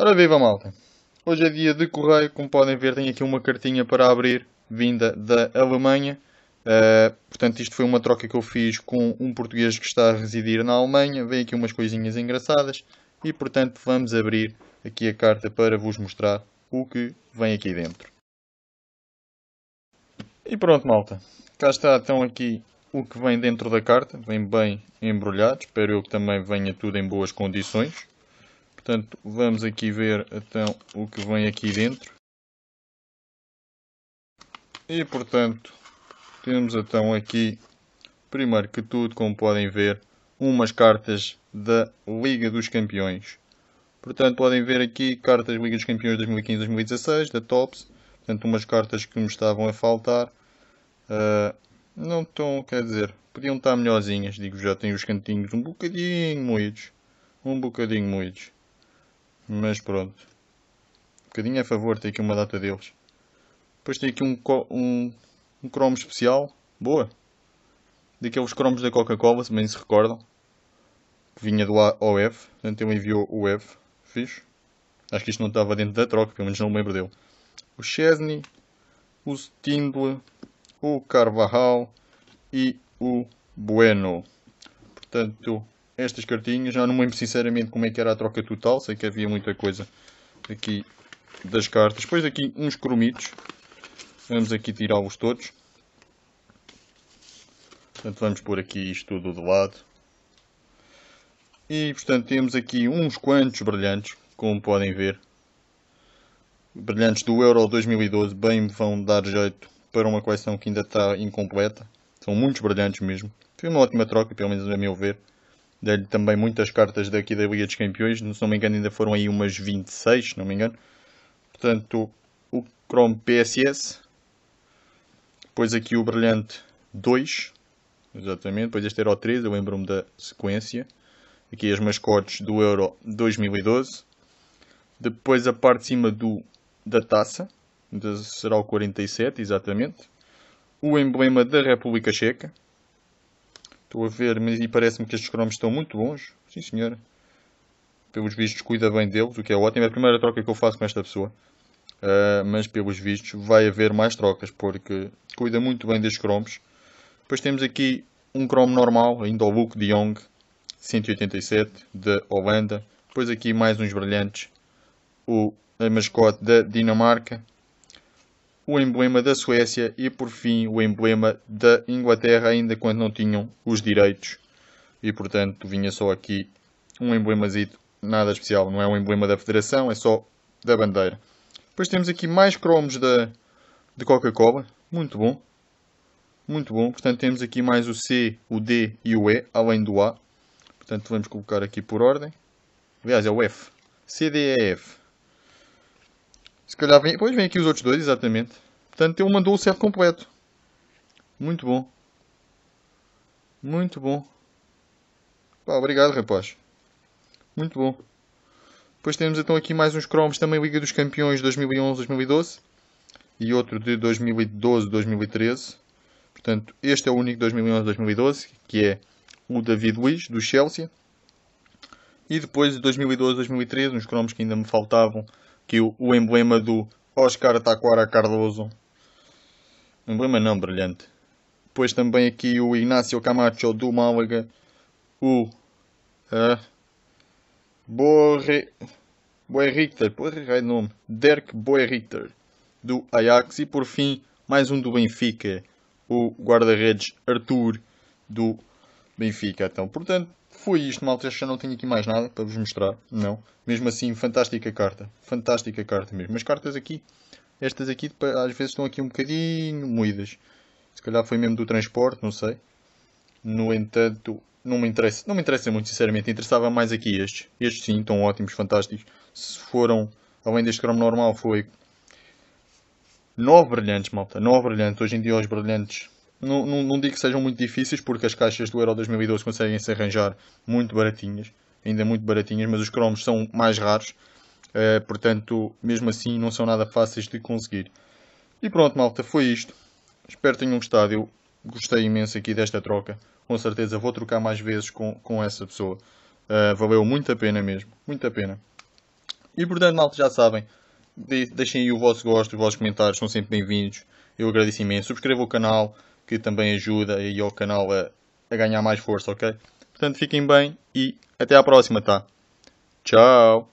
Ora viva malta! Hoje é dia de correio, como podem ver tenho aqui uma cartinha para abrir, vinda da Alemanha. Uh, portanto isto foi uma troca que eu fiz com um português que está a residir na Alemanha. Vem aqui umas coisinhas engraçadas e portanto vamos abrir aqui a carta para vos mostrar o que vem aqui dentro. E pronto malta, cá está então aqui o que vem dentro da carta, vem bem embrulhado, espero eu que também venha tudo em boas condições. Portanto, vamos aqui ver então o que vem aqui dentro. E portanto, temos então aqui, primeiro que tudo, como podem ver, umas cartas da Liga dos Campeões. Portanto, podem ver aqui cartas Liga dos Campeões 2015-2016, da TOPS. Portanto, umas cartas que me estavam a faltar. Uh, não estão, quer dizer, podiam estar melhorzinhas. Digo, já tenho os cantinhos um bocadinho moídos. Um bocadinho moídos. Mas pronto. Um bocadinho a favor, tem aqui uma data deles. Depois tem aqui um, um, um cromo especial. Boa. Daqueles cromos da Coca-Cola, se bem se recordam. Que vinha do OF. Portanto, ele enviou o F. Fixe. Acho que isto não estava dentro da troca, pelo menos não me lembro dele. O Chesney, o Stindle, o Carvajal e o Bueno. Portanto, estas cartinhas. Já não me lembro sinceramente como é que era a troca total. Sei que havia muita coisa aqui das cartas. Depois aqui uns cromitos. Vamos aqui tirá-los todos. Portanto, vamos pôr aqui isto tudo de lado. E, portanto, temos aqui uns quantos brilhantes, como podem ver. Brilhantes do Euro 2012 bem vão dar jeito para uma coleção que ainda está incompleta. São muitos brilhantes mesmo. Foi uma ótima troca, pelo menos a meu ver. Dei-lhe também muitas cartas daqui da Liga dos Campeões, se não me engano ainda foram aí umas 26, se não me engano. Portanto, o Chrome PSS, depois aqui o Brilhante 2, exatamente, depois este era o 3, eu lembro-me da sequência. Aqui as mascotes do Euro 2012. Depois a parte de cima do, da taça, será o 47, exatamente. O emblema da República Checa, Estou a ver e parece-me que estes cromos estão muito bons. Sim, senhora. Pelos vistos, cuida bem deles, o que é ótimo. É a primeira troca que eu faço com esta pessoa. Uh, mas, pelos vistos, vai haver mais trocas, porque cuida muito bem destes cromos. Depois temos aqui um cromo normal, ainda o Look de Jong, 187, da Holanda. Depois aqui mais uns brilhantes. O a mascote da Dinamarca o emblema da Suécia e, por fim, o emblema da Inglaterra, ainda quando não tinham os direitos. E, portanto, vinha só aqui um emblemazito, nada especial. Não é um emblema da Federação, é só da bandeira. Depois temos aqui mais cromos da, de Coca-Cola. Muito bom. Muito bom. Portanto, temos aqui mais o C, o D e o E, além do A. Portanto, vamos colocar aqui por ordem. Aliás, é o F. C, D, E, F. Se calhar vem. Pois vem aqui os outros dois, exatamente. Portanto, ele mandou o set completo. Muito bom. Muito bom. Pá, obrigado, rapaz. Muito bom. Depois temos então aqui mais uns cromos também Liga dos Campeões 2011-2012 e outro de 2012-2013. Portanto, este é o único 2011-2012, que é o David Luiz, do Chelsea. E depois de 2012-2013, uns cromos que ainda me faltavam, que o, o emblema do Oscar Taquara Cardoso. Emblema não brilhante. Depois também aqui o Ignacio Camacho do Málaga. O uh, Borre, Boerrichter, é o nome. Dirk Boerrichter do Ajax. E por fim, mais um do Benfica. O guarda-redes Arthur do Benfica. Então, portanto, foi isto, malta. Já não tenho aqui mais nada para vos mostrar. Não. Mesmo assim, fantástica carta. Fantástica carta mesmo. As cartas aqui, estas aqui, às vezes estão aqui um bocadinho moídas. Se calhar foi mesmo do transporte, não sei. No entanto, não me interessa, não me interessa muito, sinceramente. Interessava mais aqui estes. Estes sim, estão ótimos, fantásticos. Se foram, além deste cromo normal, foi 9 brilhantes, malta. 9 brilhantes. Hoje em dia, os brilhantes não, não, não, digo que sejam muito difíceis, porque as caixas do Euro 2012 conseguem se arranjar muito baratinhas, ainda muito baratinhas, mas os cromos são mais raros, eh, portanto, mesmo assim, não são nada fáceis de conseguir. E pronto, malta, foi isto. Espero que tenham gostado. Eu gostei imenso aqui desta troca. Com certeza vou trocar mais vezes com, com essa pessoa. Uh, valeu muito a pena mesmo, muito a pena. E portanto, malta, já sabem, de, deixem aí o vosso gosto, os vossos comentários são sempre bem-vindos. Eu agradeço imenso. Subscrevam o canal, que também ajuda aí ao canal a, a ganhar mais força, ok? Portanto, fiquem bem e até à próxima, tá? Tchau!